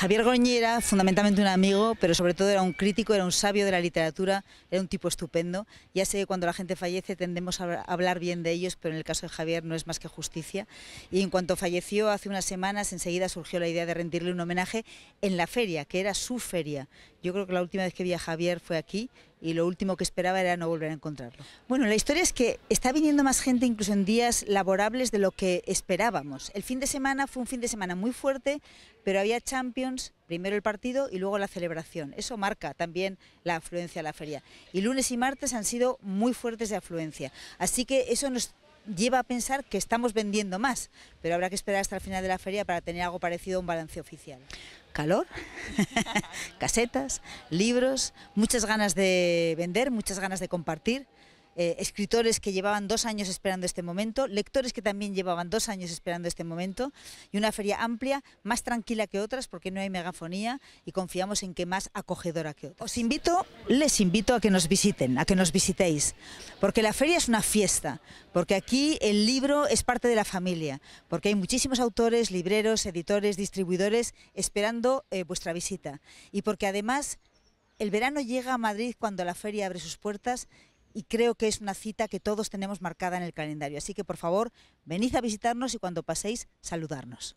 Javier era fundamentalmente un amigo, pero sobre todo era un crítico, era un sabio de la literatura, era un tipo estupendo. Ya sé que cuando la gente fallece tendemos a hablar bien de ellos, pero en el caso de Javier no es más que justicia. Y en cuanto falleció hace unas semanas, enseguida surgió la idea de rendirle un homenaje en la feria, que era su feria. Yo creo que la última vez que vi a Javier fue aquí y lo último que esperaba era no volver a encontrarlo. Bueno, la historia es que está viniendo más gente incluso en días laborables de lo que esperábamos. El fin de semana fue un fin de semana muy fuerte, pero había Champions, primero el partido y luego la celebración. Eso marca también la afluencia a la feria. Y lunes y martes han sido muy fuertes de afluencia. Así que eso nos lleva a pensar que estamos vendiendo más, pero habrá que esperar hasta el final de la feria para tener algo parecido a un balance oficial. Calor, casetas, libros, muchas ganas de vender, muchas ganas de compartir. Eh, escritores que llevaban dos años esperando este momento, lectores que también llevaban dos años esperando este momento y una feria amplia, más tranquila que otras porque no hay megafonía y confiamos en que más acogedora que otras. Os invito, les invito a que nos visiten, a que nos visitéis, porque la feria es una fiesta, porque aquí el libro es parte de la familia, porque hay muchísimos autores, libreros, editores, distribuidores esperando eh, vuestra visita y porque además el verano llega a Madrid cuando la feria abre sus puertas y creo que es una cita que todos tenemos marcada en el calendario. Así que por favor, venid a visitarnos y cuando paséis, saludarnos.